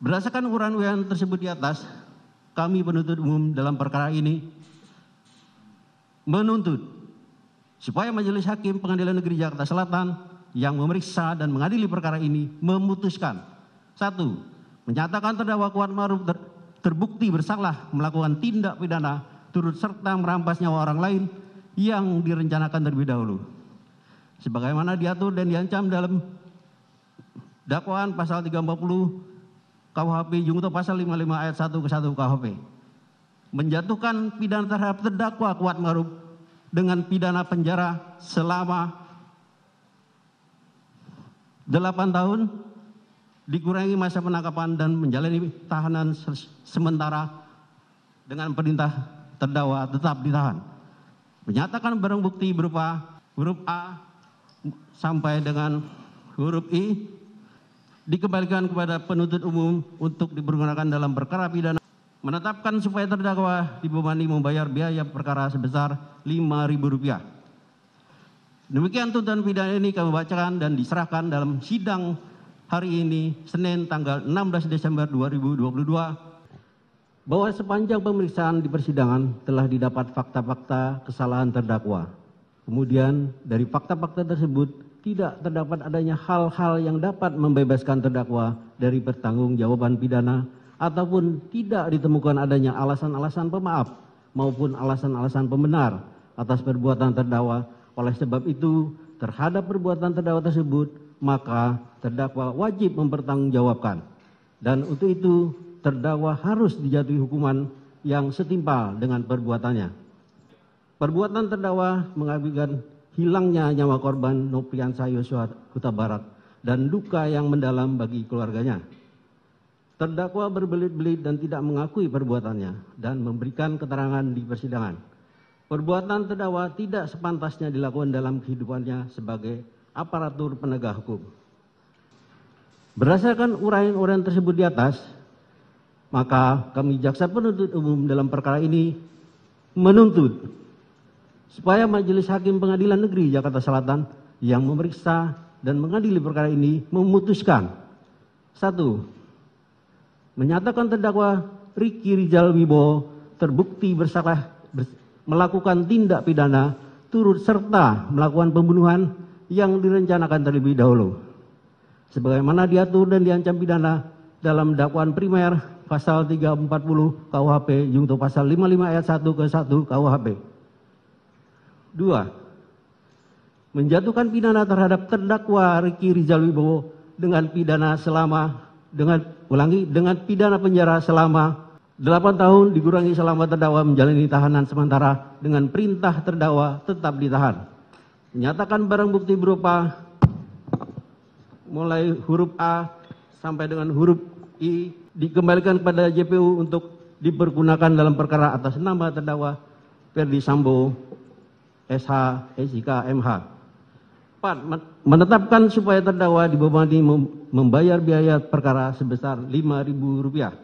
berdasarkan uraian tersebut di atas kami penuntut umum dalam perkara ini menuntut supaya majelis hakim pengadilan negeri Jakarta Selatan yang memeriksa dan mengadili perkara ini memutuskan satu menyatakan terdakwa Kuat Maruf ter terbukti bersalah melakukan tindak pidana turut serta merampas nyawa orang lain yang direncanakan terlebih dahulu. Sebagaimana diatur dan diancam dalam dakwaan pasal 340 KUHP jungto pasal 55 ayat 1 ke 1 KUHP menjatuhkan pidana terhadap terdakwa kuat maruf dengan pidana penjara selama 8 tahun dikurangi masa penangkapan dan menjalani tahanan sementara dengan perintah terdakwa tetap ditahan. Menyatakan barang bukti berupa huruf A sampai dengan huruf I dikembalikan kepada penuntut umum untuk dipergunakan dalam perkara pidana menetapkan supaya terdakwa dibebani membayar biaya perkara sebesar Rp5.000. Demikian tuntutan pidana ini kami bacakan dan diserahkan dalam sidang hari ini Senin tanggal 16 Desember 2022 bahwa sepanjang pemeriksaan di persidangan telah didapat fakta-fakta kesalahan terdakwa. Kemudian dari fakta-fakta tersebut tidak terdapat adanya hal-hal yang dapat membebaskan terdakwa dari pertanggung jawaban pidana ataupun tidak ditemukan adanya alasan-alasan pemaaf maupun alasan-alasan pembenar atas perbuatan terdakwa. Oleh sebab itu, terhadap perbuatan terdakwa tersebut, maka terdakwa wajib mempertanggungjawabkan. Dan untuk itu, terdakwa harus dijatuhi hukuman yang setimpal dengan perbuatannya. Perbuatan terdakwa mengakibatkan hilangnya nyawa korban Nopriansa Yosua Kuta Barat dan duka yang mendalam bagi keluarganya. Terdakwa berbelit-belit dan tidak mengakui perbuatannya dan memberikan keterangan di persidangan. Perbuatan terdakwa tidak sepantasnya dilakukan dalam kehidupannya sebagai aparatur penegak hukum. Berdasarkan uraian-uraian tersebut di atas, maka kami jaksa penuntut umum dalam perkara ini menuntut supaya majelis hakim pengadilan negeri jakarta selatan yang memeriksa dan mengadili perkara ini memutuskan satu menyatakan terdakwa Riki Rizal Wibowo terbukti bersalah melakukan tindak pidana turut serta melakukan pembunuhan yang direncanakan terlebih dahulu sebagaimana diatur dan diancam pidana dalam dakwaan primer pasal 340 KUHP junto pasal 55 ayat 1 ke 1 KUHP. Dua, menjatuhkan pidana terhadap terdakwa Riki Rizal Wibowo dengan pidana selama dengan ulangi dengan pidana penjara selama 8 tahun dikurangi selama terdakwa menjalani tahanan sementara dengan perintah terdakwa tetap ditahan. Menyatakan barang bukti berupa mulai huruf A sampai dengan huruf I dikembalikan kepada JPU untuk dipergunakan dalam perkara atas nama terdakwa Ferdi Sambo SH, SIK, MH. 4. Menetapkan supaya terdakwa dibebani membayar biaya perkara sebesar Rp5.000